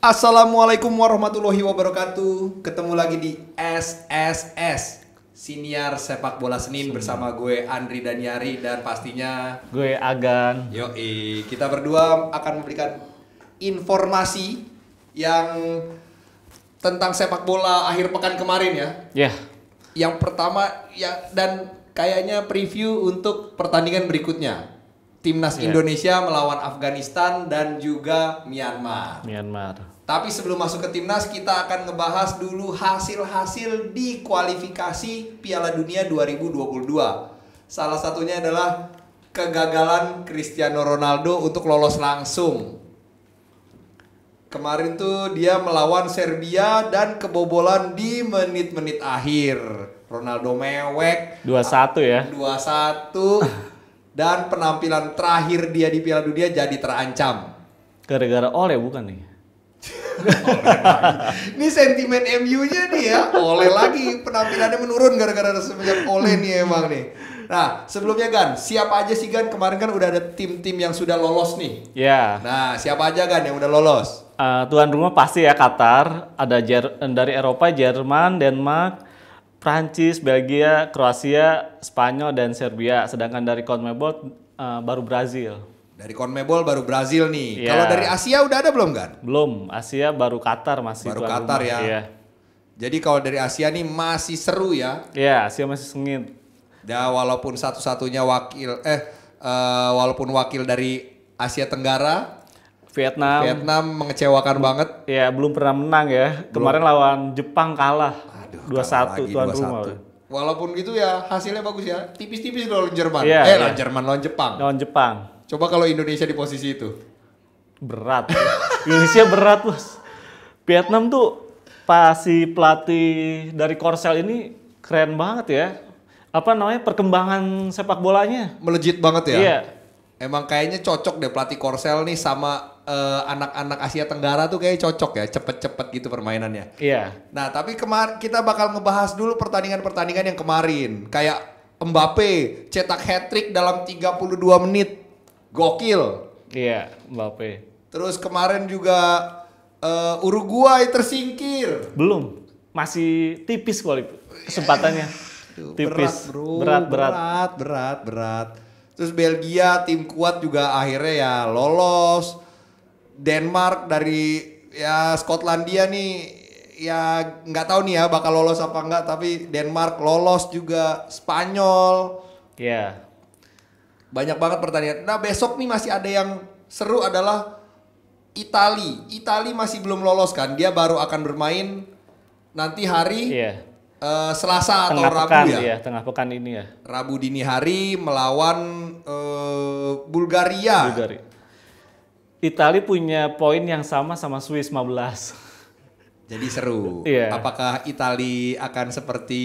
Assalamualaikum warahmatullahi wabarakatuh. Ketemu lagi di SSS Siniar Sepak Bola Senin bersama gue Andri Daniari dan pastinya gue Agan. Yoi, kita berdua akan memberikan informasi yang tentang sepak bola akhir pekan kemarin ya. Ya. Yeah. Yang pertama ya dan kayaknya preview untuk pertandingan berikutnya. Timnas yeah. Indonesia melawan Afghanistan dan juga Myanmar. Myanmar. Tapi sebelum masuk ke timnas, kita akan ngebahas dulu hasil-hasil di kualifikasi Piala Dunia 2022. Salah satunya adalah kegagalan Cristiano Ronaldo untuk lolos langsung. Kemarin tuh dia melawan Serbia dan kebobolan di menit-menit akhir. Ronaldo mewek. satu ya. satu dan penampilan terakhir dia di Piala Dunia jadi terancam. Gara-gara oleh bukan nih? Ini sentimen MU-nya nih ya, oleh lagi penampilannya menurun gara-gara semenjak oleh nih emang nih. Nah, sebelumnya Gan, siapa aja sih Gan? Kemarin kan udah ada tim-tim yang sudah lolos nih. Iya. Yeah. Nah, siapa aja Gan yang udah lolos? Uh, tuan rumah pasti ya Qatar, ada Jer eh, dari Eropa Jerman, Denmark, Prancis, Belgia, Kroasia, Spanyol dan Serbia. Sedangkan dari CONMEBOL uh, baru Brazil. Dari Konmebol baru Brazil nih. Yeah. Kalau dari Asia udah ada belum kan? Belum. Asia baru Qatar masih. Baru Qatar ya. Yeah. Jadi kalau dari Asia nih masih seru ya? Iya, yeah, Asia masih sengit. Ya walaupun satu-satunya wakil eh uh, walaupun wakil dari Asia Tenggara Vietnam Vietnam mengecewakan banget. Iya, belum pernah menang ya. Belum. Kemarin lawan Jepang kalah. dua satu tuan rumah. Walaupun gitu ya hasilnya bagus ya. Tipis-tipis lawan Jerman. Yeah, eh, yeah. lawan Jerman lawan Jepang. Lawan Jepang. Coba kalau Indonesia di posisi itu. Berat. Indonesia berat, Bos. Vietnam tuh pasti pelatih dari Korsel ini keren banget ya. Apa namanya perkembangan sepak bolanya? Melejit banget ya. Iya. Emang kayaknya cocok deh pelatih Korsel nih sama eh, anak-anak uh, Asia Tenggara tuh kayak cocok ya, cepet-cepet gitu permainannya. Iya. Nah, tapi kemarin kita bakal ngebahas dulu pertandingan-pertandingan yang kemarin. Kayak Mbappe cetak hat-trick dalam 32 menit gokil. Iya, Mbappe. Terus kemarin juga uh, Uruguay tersingkir. Belum, masih tipis kali kesempatannya. Aduh, tipis. Berat, Berat, berat, berat, berat, berat. Terus Belgia tim kuat juga akhirnya ya lolos. Denmark dari ya Skotlandia nih ya nggak tahu nih ya bakal lolos apa enggak tapi Denmark lolos juga Spanyol. Ya, banyak banget pertanyaan Nah, besok nih masih ada yang seru adalah Itali. Itali masih belum lolos kan? Dia baru akan bermain nanti hari yeah. Iya. uh, Selasa tengah atau Rabu pekan, ya? Iya, tengah pekan ini ya. Rabu dini hari melawan uh, Bulgaria. Bulgari. Itali punya poin yang sama sama Swiss 15. Jadi seru. Yeah. Apakah Itali akan seperti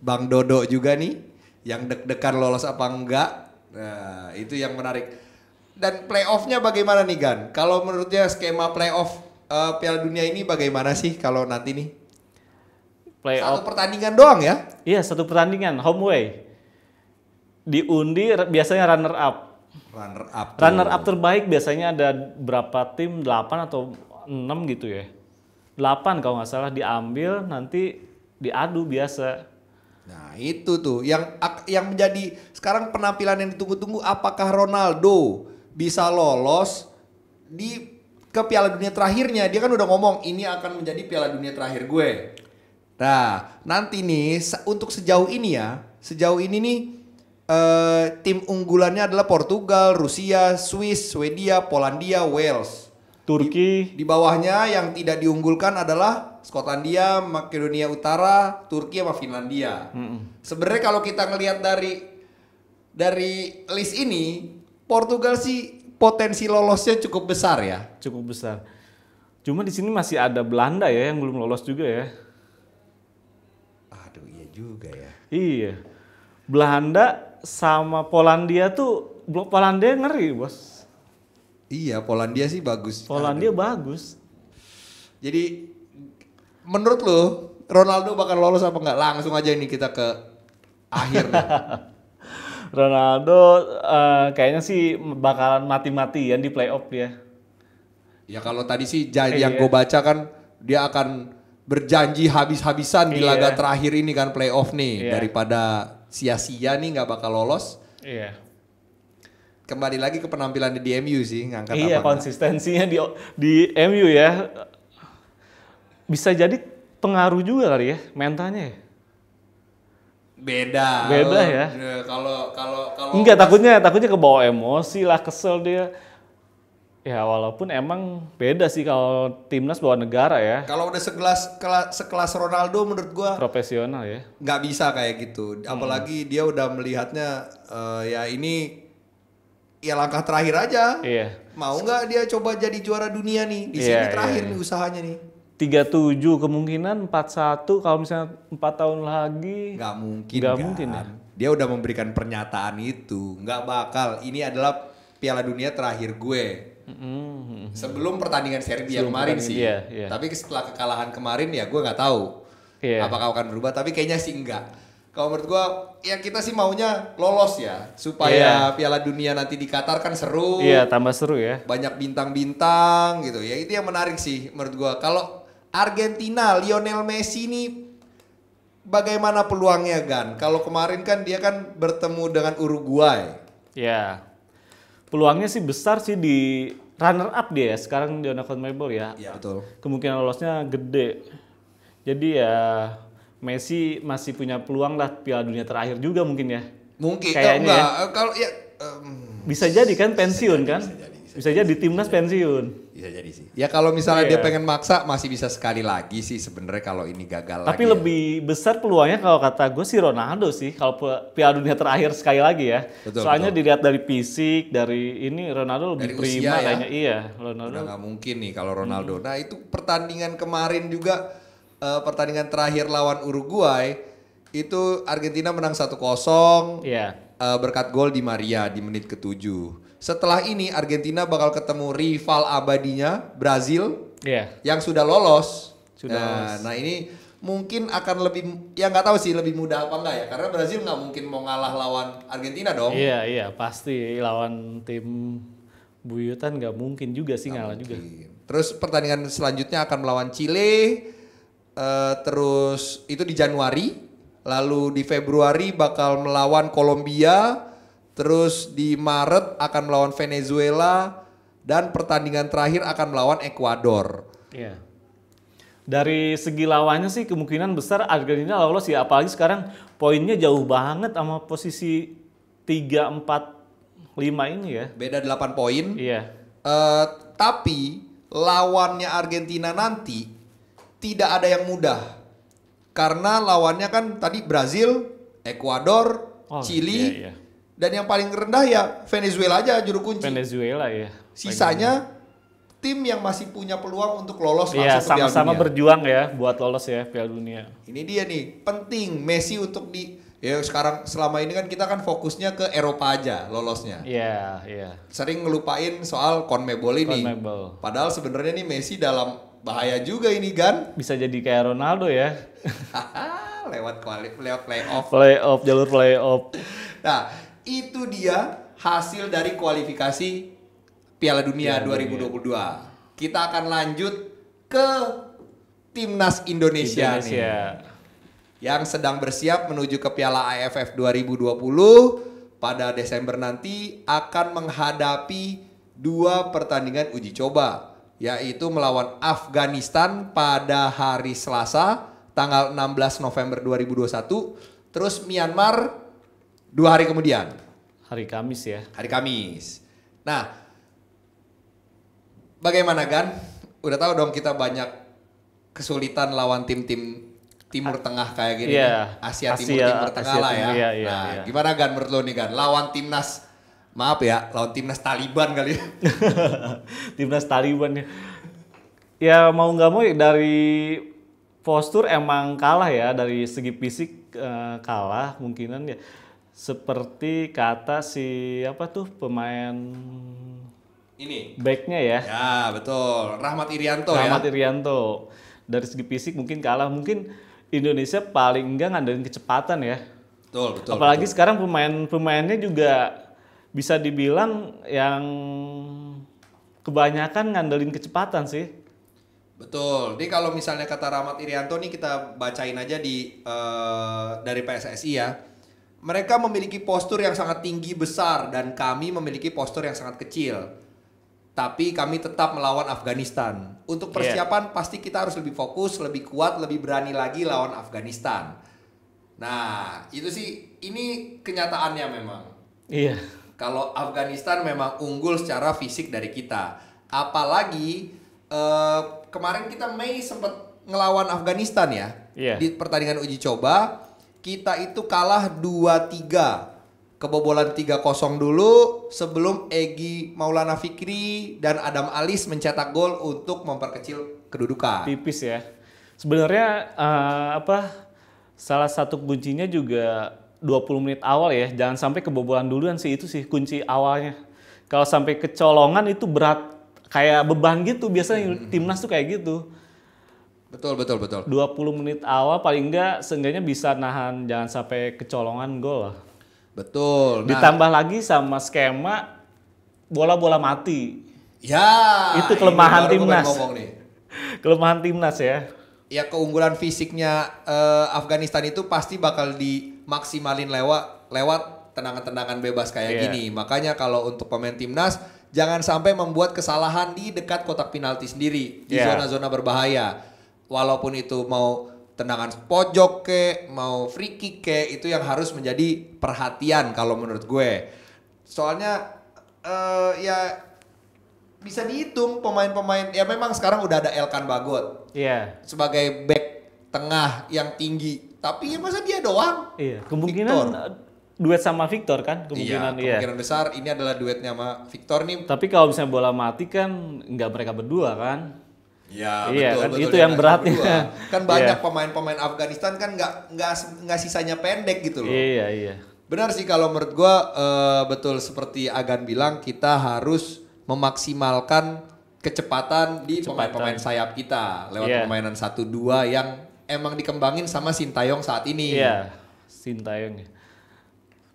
Bang Dodo juga nih yang deg-degan lolos apa enggak? Nah, itu yang menarik. Dan playoffnya bagaimana nih Gan? Kalau menurutnya skema playoff uh, Piala Dunia ini bagaimana sih kalau nanti nih? Playoff. Satu pertandingan doang ya? Iya, satu pertandingan home way. Diundi biasanya runner up. Runner up. Runner up terbaik biasanya ada berapa tim? 8 atau 6 gitu ya. 8 kalau nggak salah diambil nanti diadu biasa Nah itu tuh yang yang menjadi sekarang penampilan yang ditunggu-tunggu apakah Ronaldo bisa lolos di ke Piala Dunia terakhirnya dia kan udah ngomong ini akan menjadi Piala Dunia terakhir gue. Nah nanti nih untuk sejauh ini ya sejauh ini nih uh, tim unggulannya adalah Portugal, Rusia, Swiss, Swedia, Polandia, Wales. Turki di, di bawahnya yang tidak diunggulkan adalah Skotlandia, Makedonia Utara, Turki sama Finlandia. Mm Sebenarnya kalau kita ngelihat dari dari list ini Portugal sih potensi lolosnya cukup besar ya. Cukup besar. Cuma di sini masih ada Belanda ya yang belum lolos juga ya. Aduh iya juga ya. Iya. Belanda sama Polandia tuh blok Polandia ngeri bos Iya, Polandia sih bagus. Polandia Aduh. bagus. Jadi menurut lo Ronaldo bakal lolos apa enggak? Langsung aja ini kita ke akhir. Ronaldo uh, kayaknya sih bakalan mati-matian mati di playoff dia. Ya kalau tadi sih eh, yang iya. gue baca kan dia akan berjanji habis-habisan iya. di laga iya. terakhir ini kan playoff nih iya. daripada sia-sia nih nggak bakal lolos. Iya kembali lagi ke penampilan di MU sih ngangkat Iya, apa konsistensinya di di MU ya. Bisa jadi pengaruh juga kali ya mentalnya ya? Beda. Beda ya. Eh, kalau kalau kalau Enggak, mas... takutnya takutnya kebawa emosi lah, kesel dia. Ya walaupun emang beda sih kalau timnas bawa negara ya. Kalau udah sekelas kelas, sekelas Ronaldo menurut gua profesional ya. Nggak bisa kayak gitu. Apalagi hmm. dia udah melihatnya uh, ya ini ya langkah terakhir aja. Iya. Mau nggak dia coba jadi juara dunia nih di iya, sini iya, terakhir iya. nih usahanya nih. 37 kemungkinan 41 kalau misalnya 4 tahun lagi nggak mungkin nggak kan. mungkin ya. Dia udah memberikan pernyataan itu, nggak bakal. Ini adalah Piala Dunia terakhir gue. Mm-hmm. Sebelum pertandingan Serbia Sebelum kemarin sih. Iya, iya. Tapi setelah kekalahan kemarin ya gue nggak tahu. Yeah. Apakah akan berubah? Tapi kayaknya sih enggak kalau menurut gua ya kita sih maunya lolos ya supaya yeah. Piala Dunia nanti di Qatar kan seru. Iya, yeah, tambah seru ya. Banyak bintang-bintang gitu ya. Itu yang menarik sih menurut gua. Kalau Argentina, Lionel Messi ini bagaimana peluangnya Gan? Kalau kemarin kan dia kan bertemu dengan Uruguay. Iya. Yeah. Peluangnya sih besar sih di runner up dia ya. sekarang di Melbourne ya. Iya, yeah, betul. Kemungkinan lolosnya gede. Jadi ya Messi masih punya peluang lah Piala Dunia terakhir juga mungkin ya. Mungkin kayaknya ya. kalau ya um, bisa jadi kan pensiun bisa kan? bisa jadi. Bisa, jadi, di timnas pensiun. Bisa jadi sih. Ya kalau misalnya yeah. dia iya. pengen maksa masih bisa sekali lagi sih sebenarnya kalau ini gagal Tapi lagi ya. lebih ya. besar peluangnya kalau kata gue sih Ronaldo sih kalau Piala Dunia terakhir sekali lagi ya. Betul, Soalnya betul. dilihat dari fisik, dari ini Ronaldo lebih prima usia, ya. kayaknya. Ya. Iya, Ronaldo. Udah gak mungkin nih kalau hmm. Ronaldo. Hmm. Nah, itu pertandingan kemarin juga uh, pertandingan terakhir lawan Uruguay itu Argentina menang 1-0 yeah. uh, berkat gol di Maria di menit ke-7. Setelah ini Argentina bakal ketemu rival abadinya Brazil yeah. yang sudah lolos. Sudah nah, lolos. nah ini mungkin akan lebih ya nggak tahu sih lebih mudah apa enggak ya karena Brazil nggak mungkin mau ngalah lawan Argentina dong. Iya yeah, iya yeah, pasti lawan tim buyutan nggak mungkin juga sih gak ngalah mungkin. juga. Terus pertandingan selanjutnya akan melawan Chile uh, terus itu di Januari, lalu di Februari bakal melawan Kolombia, terus di Maret akan melawan Venezuela dan pertandingan terakhir akan melawan Ekuador. Iya. Dari segi lawannya sih kemungkinan besar Argentina lolos ya apalagi sekarang poinnya jauh banget sama posisi 3 4 5 ini ya. Beda 8 poin. Iya. Uh, tapi lawannya Argentina nanti tidak ada yang mudah karena lawannya kan tadi Brazil, Ekuador, oh, iya, Chili iya, iya. dan yang paling rendah ya Venezuela aja juru kunci. Venezuela ya. Sisanya tim yang masih punya peluang untuk lolos iya, langsung sama-sama berjuang ya buat lolos ya Piala Dunia. Ini dia nih penting Messi untuk di Ya sekarang selama ini kan kita kan fokusnya ke Eropa aja lolosnya. Iya, yeah, iya. Yeah. Sering ngelupain soal CONMEBOL ini. CONMEBOL. Padahal sebenarnya nih Messi dalam bahaya juga ini kan. Bisa jadi kayak Ronaldo ya. lewat kuali, lewat playoff. Playoff jalur playoff. nah, itu dia hasil dari kualifikasi Piala Dunia Piala 2022. Dunia. Kita akan lanjut ke timnas Indonesia, Indonesia. nih yang sedang bersiap menuju ke Piala AFF 2020 pada Desember nanti akan menghadapi dua pertandingan uji coba yaitu melawan Afghanistan pada hari Selasa tanggal 16 November 2021 terus Myanmar dua hari kemudian hari Kamis ya hari Kamis nah bagaimana Gan udah tahu dong kita banyak kesulitan lawan tim-tim Timur Tengah kayak gini, yeah. Asia, kan? Asia Timur, Timur Tengah Asia lah ya. Timur, ya. Iya, iya, nah, iya. gimana Gan menurut lo nih Gan? Lawan timnas, maaf ya, lawan timnas Taliban kali ya. timnas Taliban ya. Ya mau nggak mau dari postur emang kalah ya, dari segi fisik eh, kalah mungkinan ya. Seperti kata si apa tuh pemain ini backnya ya. Ya betul, Rahmat Irianto Rahmat ya. Rahmat Irianto dari segi fisik mungkin kalah mungkin Indonesia paling enggak ngandelin kecepatan ya. Betul, betul. Apalagi betul. sekarang pemain-pemainnya juga bisa dibilang yang kebanyakan ngandelin kecepatan sih. Betul. Jadi kalau misalnya kata Ramat Irianto nih kita bacain aja di uh, dari PSSI ya. Mereka memiliki postur yang sangat tinggi besar dan kami memiliki postur yang sangat kecil tapi kami tetap melawan Afghanistan. Untuk iya. persiapan yeah. pasti kita harus lebih fokus, lebih kuat, lebih berani lagi lawan Afghanistan. Nah, itu sih ini kenyataannya memang. Iya. Yeah. Kalau Afghanistan memang unggul secara fisik dari kita. Apalagi uh, kemarin kita Mei sempat ngelawan Afghanistan ya. Yeah. Di pertandingan uji coba kita itu kalah 2-3 kebobolan 3-0 dulu sebelum Egi Maulana Fikri dan Adam Alis mencetak gol untuk memperkecil kedudukan. Tipis ya. Sebenarnya uh, apa salah satu kuncinya juga 20 menit awal ya. Jangan sampai kebobolan duluan sih itu sih kunci awalnya. Kalau sampai kecolongan itu berat kayak beban gitu. Biasanya hmm. timnas tuh kayak gitu. Betul, betul, betul. 20 menit awal paling enggak seenggaknya bisa nahan jangan sampai kecolongan gol lah. Betul. Nah, Ditambah lagi sama skema bola-bola mati. Ya. Itu kelemahan timnas. Ngomong nih. kelemahan timnas ya. Ya keunggulan fisiknya uh, Afghanistan itu pasti bakal dimaksimalin lewat lewat tendangan-tendangan bebas kayak yeah. gini. Makanya kalau untuk pemain timnas jangan sampai membuat kesalahan di dekat kotak penalti sendiri di iya. zona-zona yeah. Zona -zona berbahaya. Walaupun itu mau tendangan pojok ke, mau free kick ke, itu yang harus menjadi perhatian kalau menurut gue. Soalnya uh, ya bisa dihitung pemain-pemain ya memang sekarang udah ada Elkan Bagot. Iya. Yeah. Sebagai back tengah yang tinggi. Tapi ya masa dia doang? Iya. Kemungkinan Victor. duet sama Victor kan kemungkinan Yeah, Kemungkinan iya. besar ini adalah duetnya sama Victor nih. Tapi kalau misalnya bola mati kan nggak mereka berdua kan? Ya, iya betul, kan betul, itu yang beratnya. Berdua. Iya. Kan banyak pemain-pemain yeah. Afghanistan kan nggak nggak nggak sisanya pendek gitu loh. Iya iya. Benar sih kalau menurut gua uh, betul seperti Agan bilang kita harus memaksimalkan kecepatan di pemain-pemain sayap kita lewat yeah. permainan satu dua yang emang dikembangin sama Sintayong saat ini. Iya. Yeah. Sintayong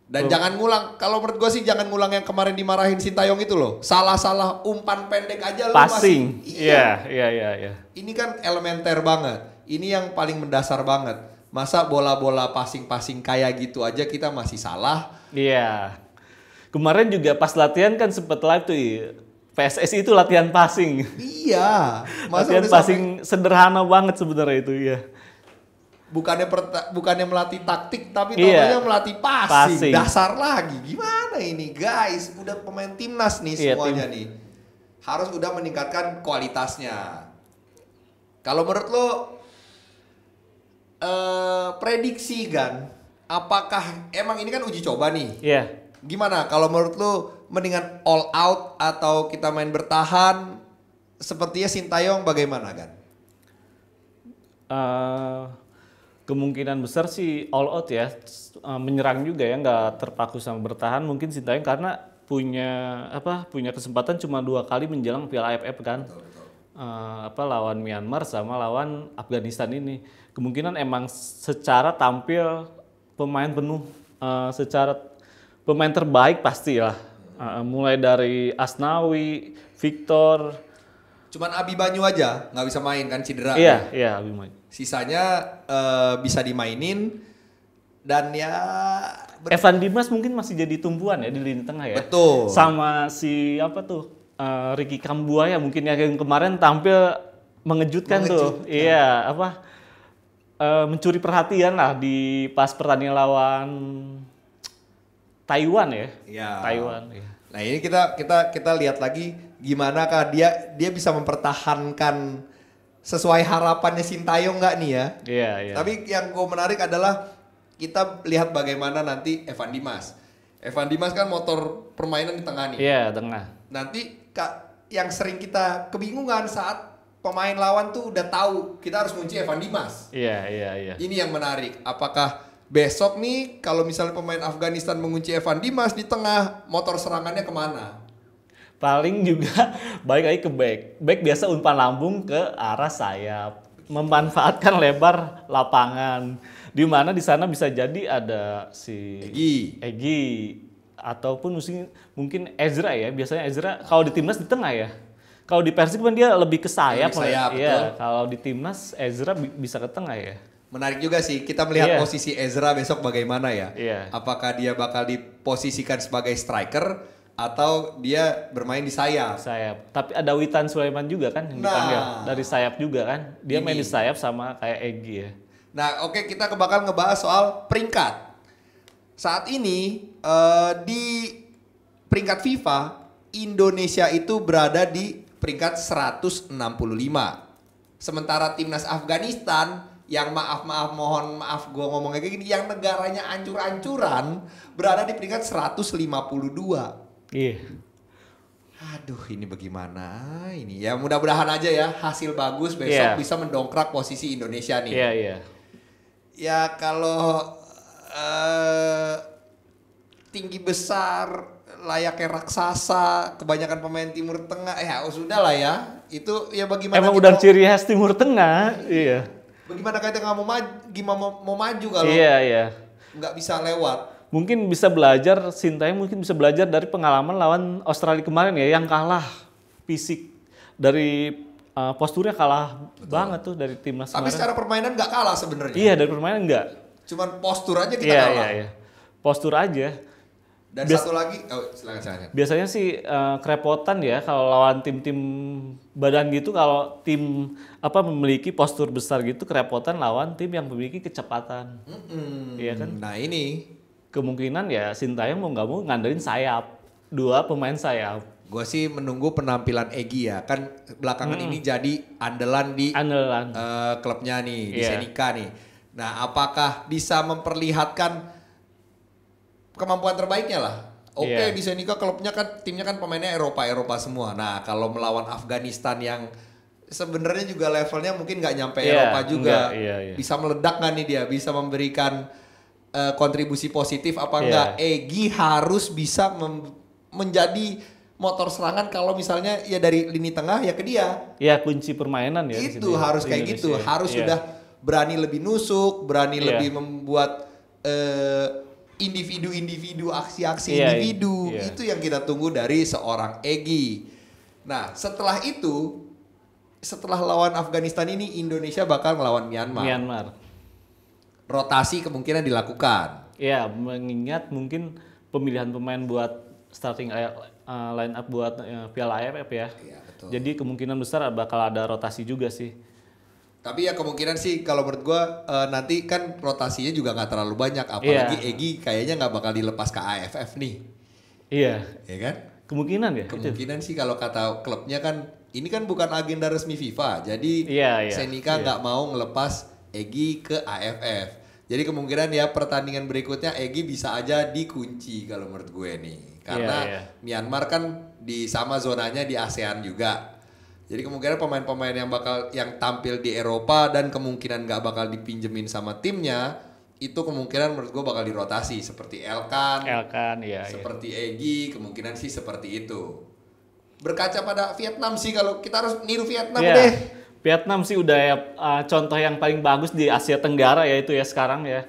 dan oh. jangan ngulang. Kalau menurut gue sih jangan ngulang yang kemarin dimarahin Sintayong itu loh. Salah-salah umpan pendek aja lo Passing. masih. Iya. iya, iya, iya, iya. Ini kan elementer banget. Ini yang paling mendasar banget. Masa bola-bola passing-passing kayak gitu aja kita masih salah? Iya. Kemarin juga pas latihan kan sempet live tuh iya. PSSI itu latihan passing. Iya. Masa latihan passing sampai... sederhana banget sebenarnya itu ya bukannya bukannya melatih taktik tapi iya. yeah. melatih passing. passing dasar lagi gimana ini guys udah pemain timnas nih yeah, semuanya tim. nih harus udah meningkatkan kualitasnya kalau menurut lo eh, prediksi kan apakah emang ini kan uji coba nih yeah. gimana kalau menurut lo mendingan all out atau kita main bertahan sepertinya sintayong bagaimana kan kemungkinan besar sih all out ya eh, menyerang juga ya nggak terpaku sama bertahan mungkin Sintayong karena punya apa punya kesempatan cuma dua kali menjelang Piala AFF kan betul, betul. Uh, apa lawan Myanmar sama lawan Afghanistan ini kemungkinan emang secara tampil pemain penuh uh, secara pemain terbaik pastilah ya. uh, mulai dari Asnawi Victor cuman Abi Banyu aja nggak bisa main kan cedera iya ya. iya Abi Banyu Sisanya uh, bisa dimainin dan ya Evan Dimas mungkin masih jadi tumbuhan ya di lini tengah ya. Betul. Sama si apa tuh? Uh, Ricky Kambuaya mungkin ya, yang kemarin tampil mengejutkan, mengejutkan. tuh. Iya, apa? Uh, mencuri perhatian lah di pas pertandingan lawan Taiwan ya. ya. Taiwan. Ya. Nah, ini kita kita kita lihat lagi gimana kah dia dia bisa mempertahankan sesuai harapannya Sintayong nggak nih ya. Iya, yeah, iya. Yeah. Tapi yang gue menarik adalah kita lihat bagaimana nanti Evan Dimas. Evan Dimas kan motor permainan di tengah nih. Iya, yeah, tengah. Nanti kak yang sering kita kebingungan saat pemain lawan tuh udah tahu kita harus kunci Evan Dimas. Iya, iya, iya. Ini yang menarik. Apakah besok nih kalau misalnya pemain Afghanistan mengunci Evan Dimas di tengah motor serangannya kemana? paling juga balik lagi ke back. Back biasa umpan lambung ke arah sayap, memanfaatkan lebar lapangan. Di mana di sana bisa jadi ada si Egi. Egi ataupun mungkin mungkin Ezra ya. Biasanya Ezra kalau di timnas di tengah ya. Kalau di Persib kan dia lebih ke sayap, lebih sayap ya. Kalau di timnas Ezra bisa ke tengah ya. Menarik juga sih kita melihat yeah. posisi Ezra besok bagaimana ya. Yeah. Apakah dia bakal diposisikan sebagai striker atau dia bermain di sayap. Sayap. Tapi ada Witan Sulaiman juga kan yang nah, dipanggil dari sayap juga kan. Dia ini. main di sayap sama kayak Egi ya. Nah, oke okay, kita bakal ngebahas soal peringkat. Saat ini uh, di peringkat FIFA Indonesia itu berada di peringkat 165. Sementara timnas Afghanistan yang maaf maaf mohon maaf gue ngomongnya kayak gini yang negaranya ancur-ancuran berada di peringkat 152 Iya. Aduh, ini bagaimana ini? Ya mudah-mudahan aja ya hasil bagus besok yeah. bisa mendongkrak posisi Indonesia nih. Iya, yeah, iya. Yeah. Ya kalau uh, tinggi besar layaknya raksasa kebanyakan pemain Timur Tengah ya oh, sudah lah ya itu ya bagaimana emang udah ciri khas Timur Tengah iya bagaimana kita nggak mau maju gimana mau, mau maju kalau iya iya nggak bisa lewat mungkin bisa belajar Sintayong mungkin bisa belajar dari pengalaman lawan Australia kemarin ya yang kalah fisik dari uh, posturnya kalah Betul. banget tuh dari timnas Tapi kemarin. secara permainan nggak kalah sebenarnya. Iya, dari permainan nggak. Cuman postur aja kita iya, kalah. Iya, iya. Postur aja. Dan Bias satu lagi, oh, silakan silakan. Biasanya sih uh, kerepotan ya kalau lawan tim-tim badan gitu, kalau tim apa memiliki postur besar gitu kerepotan lawan tim yang memiliki kecepatan. Mm -hmm. Iya kan? Nah ini kemungkinan ya Sintayong mau nggak mau ngandelin sayap dua pemain sayap. Gue sih menunggu penampilan Egi ya kan belakangan hmm. ini jadi andalan di andalan. Uh, klubnya nih di yeah. Senika nih. Nah apakah bisa memperlihatkan kemampuan terbaiknya lah? Oke okay, iya. yeah. di Senika klubnya kan timnya kan pemainnya Eropa Eropa semua. Nah kalau melawan Afghanistan yang sebenarnya juga levelnya mungkin nggak nyampe yeah, Eropa juga, enggak, yeah, yeah. bisa meledak nih dia? Bisa memberikan Eh, kontribusi positif apa yeah. enggak Egi harus bisa menjadi motor serangan kalau misalnya ya dari lini tengah ya ke dia. Ya kunci permainan ya. Itu harus kayak gitu. Indonesia. gitu, harus yeah. sudah berani lebih nusuk, berani yeah. lebih membuat eh, individu-individu uh, aksi-aksi iya, individu, aksi -aksi yeah, individu. Yeah. itu yang kita tunggu dari seorang Egi. Nah setelah itu, setelah lawan Afghanistan ini Indonesia bakal melawan Myanmar. Myanmar rotasi kemungkinan dilakukan. Iya, mengingat mungkin pemilihan pemain buat starting eh, eh, line up buat eh, Piala AFF ya. Iya, betul. Jadi kemungkinan besar bakal ada rotasi juga sih. Tapi ya kemungkinan sih kalau menurut gua nanti kan rotasinya juga nggak terlalu banyak apalagi yeah. Egi kayaknya nggak bakal dilepas ke AFF nih. Iya. Iya kan? Kemungkinan ya. Kemungkinan itu. sih kalau kata klubnya kan ini kan bukan agenda resmi FIFA. Jadi yeah, yeah, Senika nggak yeah. mau ngelepas Egi ke AFF. Jadi kemungkinan ya pertandingan berikutnya Egi bisa aja dikunci kalau menurut gue nih. Karena yeah, yeah. Myanmar kan di sama zonanya di ASEAN juga. Jadi kemungkinan pemain-pemain yang bakal yang tampil di Eropa dan kemungkinan gak bakal dipinjemin sama timnya itu kemungkinan menurut gue bakal dirotasi seperti Elkan, Elkan ya, seperti ya. Egi, kemungkinan sih seperti itu. Berkaca pada Vietnam sih kalau kita harus niru Vietnam yeah. deh Vietnam sih udah ya, uh, contoh yang paling bagus di Asia Tenggara ya itu ya sekarang ya.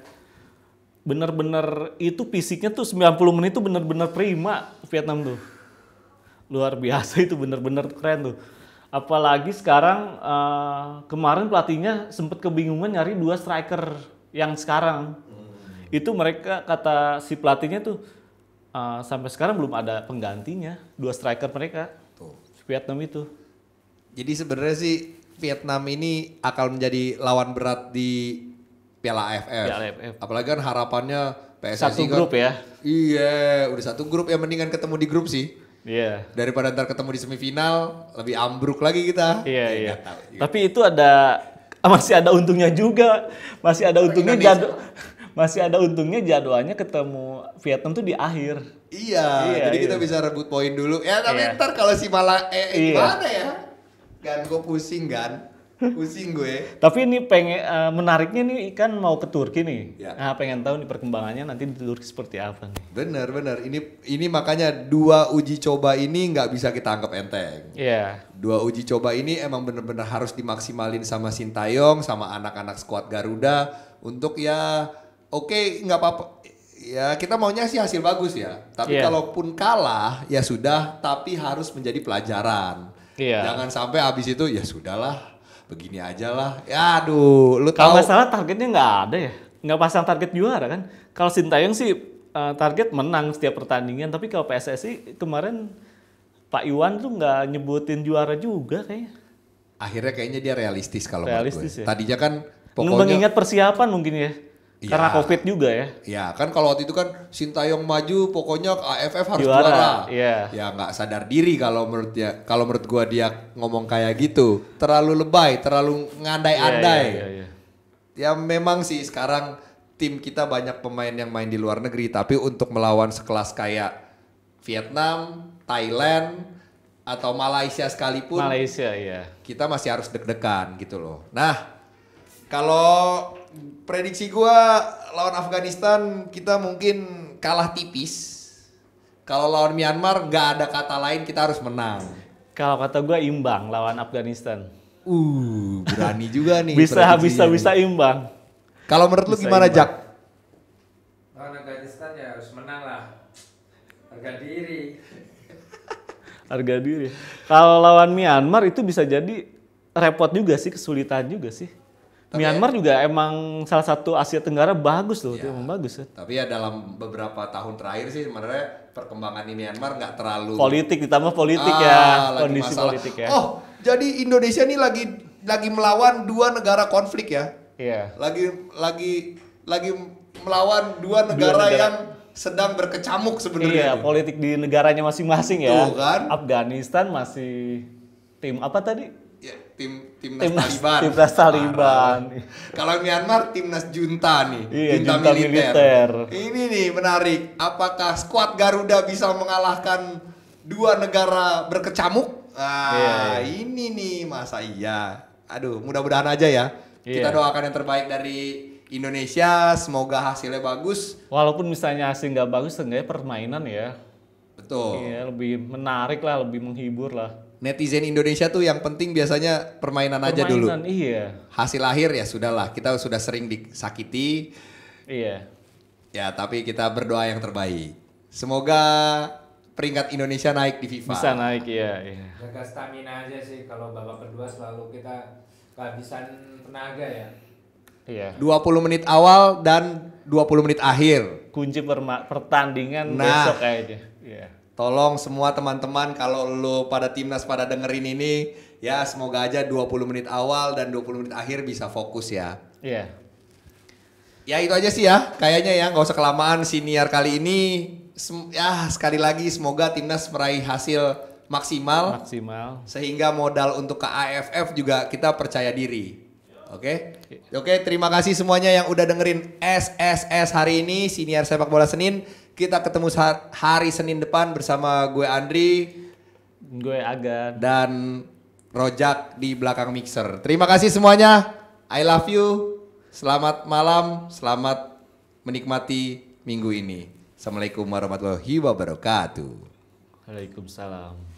Bener-bener itu fisiknya tuh 90 menit tuh bener-bener prima Vietnam tuh. Luar biasa itu bener-bener keren tuh. Apalagi sekarang uh, kemarin pelatihnya sempet kebingungan nyari dua striker yang sekarang. Hmm. Itu mereka kata si pelatihnya tuh uh, sampai sekarang belum ada penggantinya dua striker mereka. Tuh. Vietnam itu. Jadi sebenarnya sih Vietnam ini akan menjadi lawan berat di Piala AFF. Piala AFF. Apalagi kan harapannya PSSI satu kan, grup ya. Iya, udah satu grup ya mendingan ketemu di grup sih. Iya. Yeah. Daripada ntar ketemu di semifinal, lebih ambruk lagi kita. Iya, yeah, iya. Yeah. Tapi itu ada masih ada untungnya juga. Masih ada untungnya jadu, masih ada untungnya jadwalnya ketemu Vietnam tuh di akhir. Iya, iya jadi iya. kita bisa rebut poin dulu. Ya tapi iya. ntar kalau si Malah eh, iya. gimana ya? kan gue pusing kan? Pusing gue. Tapi ini pengen uh, menariknya nih ikan mau ke Turki nih. Ya. Nah, pengen tahu nih perkembangannya nanti di Turki seperti apa nih. Bener bener. Ini ini makanya dua uji coba ini nggak bisa kita anggap enteng. Iya. Dua uji coba ini emang bener-bener harus dimaksimalin sama Sintayong sama anak-anak skuad Garuda untuk ya oke okay, nggak apa-apa ya kita maunya sih hasil bagus ya. Tapi yeah. kalaupun kalah ya sudah tapi harus menjadi pelajaran Iya. Jangan sampai habis itu ya sudahlah begini aja lah. Ya aduh, lu Kalau salah targetnya nggak ada ya, nggak pasang target juara kan. Kalau Sintayong sih eh, target menang setiap pertandingan, tapi kalau PSSI kemarin Pak Iwan tuh nggak nyebutin juara juga kayaknya. Akhirnya kayaknya dia realistis kalau realistis gue. Ya. Tadinya kan pokoknya mengingat persiapan mungkin ya. Ya. Karena COVID juga ya. Ya kan kalau waktu itu kan Sintayong maju pokoknya AFF harus juara. juara. Yeah. Ya nggak sadar diri kalau menurut dia kalau menurut gua dia ngomong kayak gitu terlalu lebay terlalu ngandai-andai. Yeah, yeah, yeah, yeah. Ya memang sih sekarang tim kita banyak pemain yang main di luar negeri tapi untuk melawan sekelas kayak Vietnam, Thailand atau Malaysia sekalipun Malaysia ya. Kita masih harus deg-degan gitu loh. Nah, kalau prediksi gue lawan Afghanistan kita mungkin kalah tipis. Kalau lawan Myanmar nggak ada kata lain kita harus menang. Kalau kata gue imbang lawan Afghanistan. Uh, berani juga nih. bisa bisa bisa imbang. Kalau menurut bisa lu gimana, imbang. Jak? Lawan Afghanistan ya harus menang lah. Harga diri. Harga diri. Kalau lawan Myanmar itu bisa jadi repot juga sih, kesulitan juga sih tapi Myanmar ya, juga emang salah satu Asia Tenggara bagus loh, ya, emang bagus. Ya. Tapi ya dalam beberapa tahun terakhir sih sebenarnya perkembangan di Myanmar nggak terlalu politik ditambah ah, politik ah, ya kondisi masalah. politik ya. Oh, jadi Indonesia ini lagi lagi melawan dua negara konflik ya. Iya. Lagi lagi lagi melawan dua negara, dua negara. yang sedang berkecamuk sebenarnya. Iya, politik di negaranya masing-masing ya. Tuh kan. Afghanistan masih tim apa tadi? ya, tim timnas, timnas Taliban. Timnas Taliban. Ah, kalau Myanmar timnas junta nih, iya, junta, junta militer. militer. Ini nih menarik. Apakah skuad Garuda bisa mengalahkan dua negara berkecamuk? Ah, iya, iya. ini nih masa iya. Aduh, mudah-mudahan aja ya. Iya. Kita doakan yang terbaik dari Indonesia. Semoga hasilnya bagus. Walaupun misalnya hasil nggak bagus, seenggaknya permainan ya. Betul. Iya, lebih menarik lah, lebih menghibur lah netizen Indonesia tuh yang penting biasanya permainan, permainan aja dulu. Iya. Hasil akhir ya sudahlah, kita sudah sering disakiti. Iya. Ya, tapi kita berdoa yang terbaik. Semoga peringkat Indonesia naik di FIFA. Bisa naik ya. Iya. Jaga stamina aja sih kalau babak kedua selalu kita kehabisan tenaga ya. Iya. 20 menit awal dan 20 menit akhir. Kunci pertandingan nah, besok kayaknya. Iya. Tolong semua teman-teman kalau lo pada timnas pada dengerin ini ya semoga aja 20 menit awal dan 20 menit akhir bisa fokus ya. Iya. Yeah. Ya itu aja sih ya kayaknya ya nggak usah kelamaan siniar kali ini Sem ya sekali lagi semoga timnas meraih hasil maksimal maksimal sehingga modal untuk ke AFF juga kita percaya diri. Oke. Okay? Oke, okay, terima kasih semuanya yang udah dengerin SSS hari ini siniar sepak bola Senin. Kita ketemu hari Senin depan bersama gue Andri, gue Aga dan Rojak di belakang mixer. Terima kasih semuanya. I love you. Selamat malam, selamat menikmati minggu ini. Assalamualaikum warahmatullahi wabarakatuh. Waalaikumsalam.